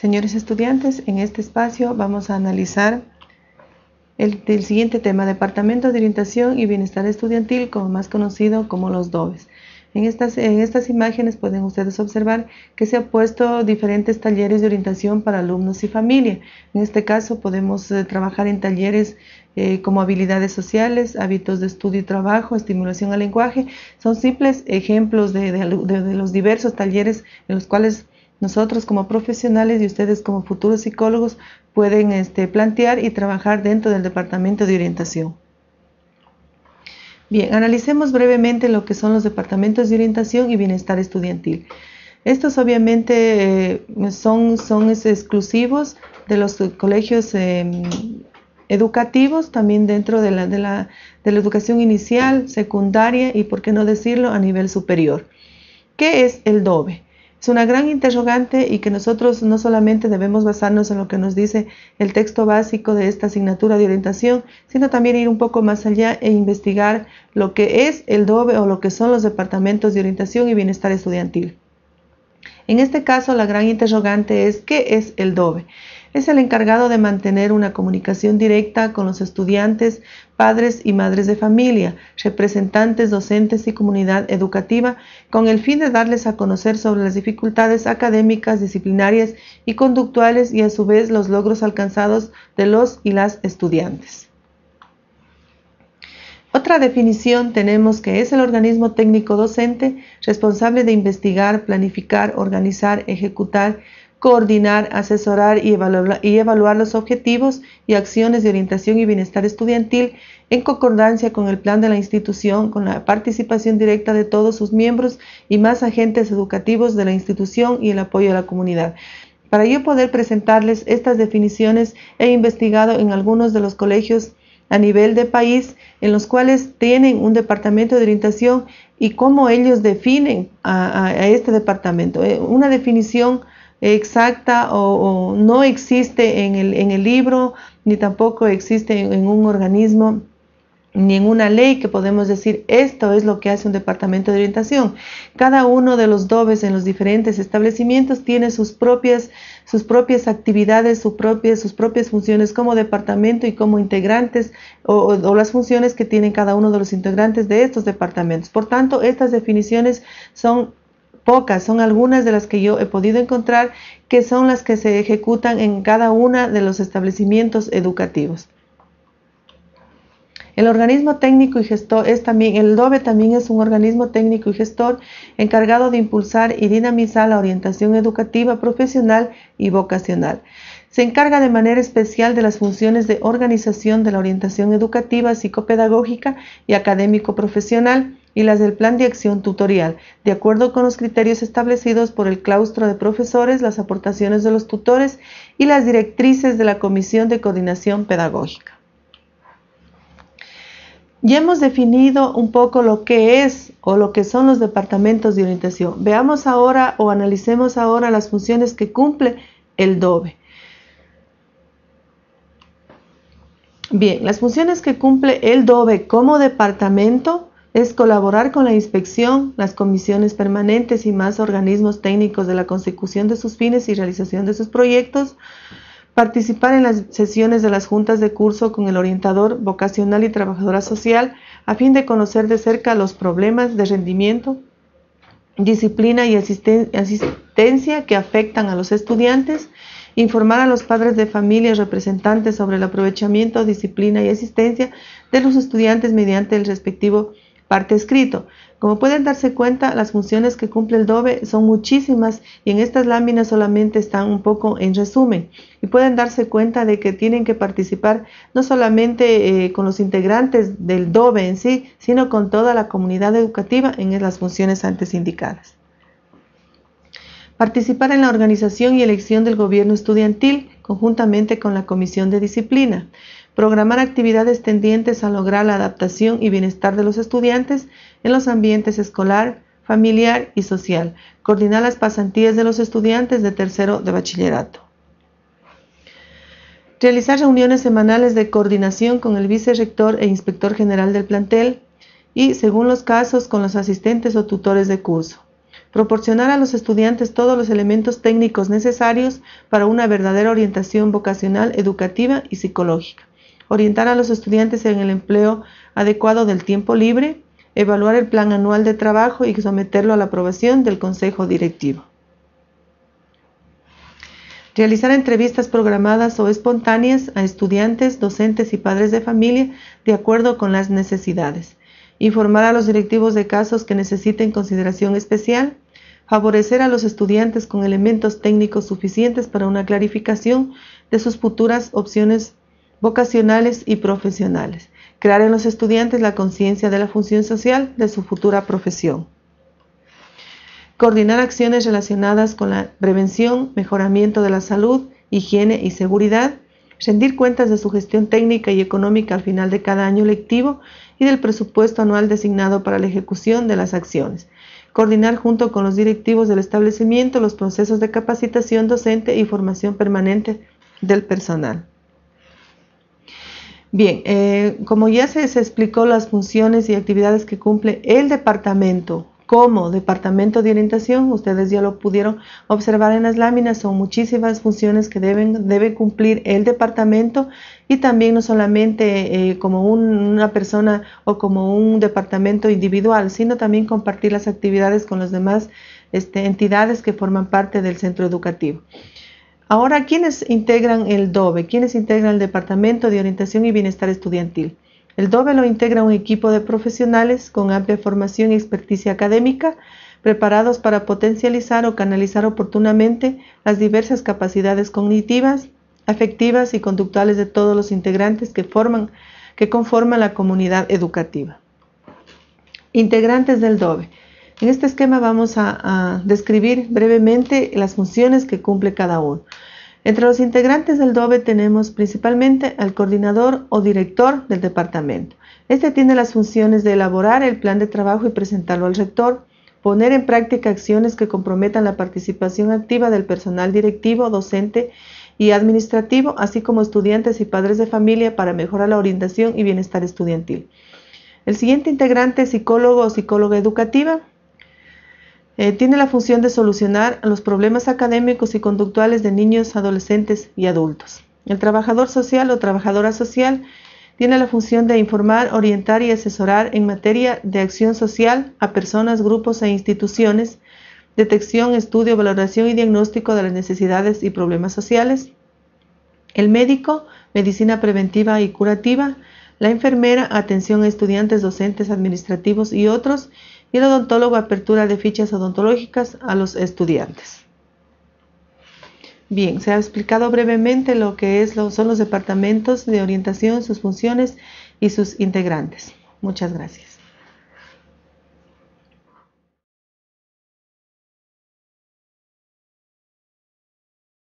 Señores estudiantes, en este espacio vamos a analizar el, siguiente tema, Departamento de Orientación y Bienestar Estudiantil, como más conocido como los DOBES. En estas, en estas imágenes pueden ustedes observar que se han puesto diferentes talleres de orientación para alumnos y familia. En este caso podemos eh, trabajar en talleres eh, como habilidades sociales, hábitos de estudio y trabajo, estimulación al lenguaje. Son simples ejemplos de, los diversos talleres en los cuales nosotros como profesionales y ustedes como futuros psicólogos pueden este, plantear y trabajar dentro del departamento de orientación. Bien, analicemos brevemente lo que son los departamentos de orientación y bienestar estudiantil. Estos obviamente eh, son, exclusivos de los colegios em, educativos, también dentro de la, de la educación inicial, secundaria y, por qué no decirlo, a nivel superior. ¿Qué es el DOBE? Es una gran interrogante y que nosotros no solamente debemos basarnos en lo que nos dice el texto básico de esta asignatura de orientación, sino también ir un poco más allá e investigar lo que es el DOBE o lo que son los departamentos de orientación y bienestar estudiantil. En este caso, la gran interrogante es ¿qué es el DOBE? es el encargado de mantener una comunicación directa con los estudiantes, padres y madres de familia, representantes, docentes y comunidad educativa, con el fin de darles a conocer sobre las dificultades académicas, disciplinarias y conductuales y a su vez los logros alcanzados de los y las estudiantes. Otra definición tenemos que es el organismo técnico docente responsable de investigar, planificar, organizar, ejecutar coordinar, asesorar y evaluar, los objetivos y acciones de orientación y bienestar estudiantil en concordancia con el plan de la institución, con la participación directa de todos sus miembros y más agentes educativos de la institución y el apoyo a la comunidad. Para yo poder presentarles estas definiciones, he investigado en algunos de los colegios a nivel de país en los cuales tienen un departamento de orientación y cómo ellos definen a este departamento. Eh, una definición exacta o, no existe en el, en el, libro, ni tampoco existe en, un organismo ni en una ley que podemos decir esto es lo que hace un departamento de orientación. Cada uno de los dobes en los diferentes establecimientos tiene sus propias, sus propias actividades, sus propias funciones como departamento y como integrantes o, las funciones que tienen cada uno de los integrantes de estos departamentos. Por tanto, estas definiciones son pocas, son algunas de las que yo he podido encontrar que son las que se ejecutan en cada una de los establecimientos educativos. El organismo técnico y gestor es también, el DOBE también es un organismo técnico y gestor encargado de impulsar y dinamizar la orientación educativa profesional y vocacional. Se encarga de manera especial de las funciones de organización de la orientación educativa, psicopedagógica y académico-profesional y las del plan de acción tutorial. De acuerdo con los criterios establecidos por el claustro de profesores, las aportaciones de los tutores y las directrices de la Comisión de Coordinación Pedagógica. Ya hemos definido un poco lo que es o lo que son los departamentos de orientación. Veamos ahora o analicemos ahora las funciones que cumple el DOBE. Bien, las funciones que cumple el DOBE como departamento es colaborar con la inspección, las comisiones permanentes y más organismos técnicos de la consecución de sus fines y realización de sus proyectos, participar en las sesiones de las juntas de curso con el orientador vocacional y trabajadora social a fin de conocer de cerca los problemas de rendimiento, disciplina y asistencia que afectan a los estudiantes, informar a los padres de familia representantes sobre el aprovechamiento, disciplina y asistencia de los estudiantes mediante el respectivo parte escrito. Como pueden darse cuenta, las funciones que cumple el DOBE son muchísimas y en estas láminas solamente están un poco en resumen. Y pueden darse cuenta de que tienen que participar no solamente eh, con los integrantes del DOBE en sí, sino con toda la comunidad educativa en las funciones antes indicadas. Participar en la organización y elección del gobierno estudiantil conjuntamente con la Comisión de Disciplina programar actividades tendientes a lograr la adaptación y bienestar de los estudiantes en los ambientes escolar, familiar y social, coordinar las pasantías de los estudiantes de tercero de bachillerato. Realizar reuniones semanales de coordinación con el vicerrector e inspector general del plantel y, según los casos, con los asistentes o tutores de curso proporcionar a los estudiantes todos los elementos técnicos necesarios para una verdadera orientación vocacional, educativa y psicológica orientar a los estudiantes en el empleo adecuado del tiempo libre, evaluar el plan anual de trabajo y someterlo a la aprobación del Consejo Directivo. Realizar entrevistas programadas o espontáneas a estudiantes, docentes y padres de familia de acuerdo con las necesidades. Informar a los directivos de casos que necesiten consideración especial. Favorecer a los estudiantes con elementos técnicos suficientes para una clarificación de sus futuras opciones vocacionales y profesionales. Crear en los estudiantes la conciencia de la función social de su futura profesión. Coordinar acciones relacionadas con la prevención, mejoramiento de la salud, higiene y seguridad. Rendir cuentas de su gestión técnica y económica al final de cada año lectivo y del presupuesto anual designado para la ejecución de las acciones coordinar junto con los directivos del establecimiento los procesos de capacitación docente y formación permanente del personal. Bien, eh, como ya se, explicó las funciones y actividades que cumple el departamento como departamento de orientación, ustedes ya lo pudieron observar en las láminas, son muchísimas funciones que deben, debe cumplir el departamento y también no solamente eh, como una persona o como un departamento individual, sino también compartir las actividades con las demás este, entidades que forman parte del centro educativo. Ahora, ¿quiénes integran el DOBE? ¿Quiénes integran el Departamento de Orientación y Bienestar Estudiantil? El DOBE lo integra un equipo de profesionales con amplia formación y experticia académica, preparados para potencializar o canalizar oportunamente las diversas capacidades cognitivas, afectivas y conductuales de todos los integrantes que forman que conforman la comunidad educativa. Integrantes del DOBE. En este esquema vamos a, describir brevemente las funciones que cumple cada uno. Entre los integrantes del DOBE tenemos principalmente al coordinador o director del departamento. Este tiene las funciones de elaborar el plan de trabajo y presentarlo al rector, poner en práctica acciones que comprometan la participación activa del personal directivo, docente y administrativo, así como estudiantes y padres de familia para mejorar la orientación y bienestar estudiantil. El siguiente integrante, es psicólogo o psicóloga educativa, eh, tiene la función de solucionar los problemas académicos y conductuales de niños, adolescentes y adultos. El trabajador social o trabajadora social tiene la función de informar, orientar y asesorar en materia de acción social a personas, grupos e instituciones, detección, estudio, valoración y diagnóstico de las necesidades y problemas sociales. El médico, medicina preventiva y curativa. La enfermera, atención a estudiantes, docentes, administrativos y otros y el odontólogo apertura de fichas odontológicas a los estudiantes. Bien, se ha explicado brevemente lo que es, lo, son los departamentos de orientación, sus funciones y sus integrantes. Muchas gracias.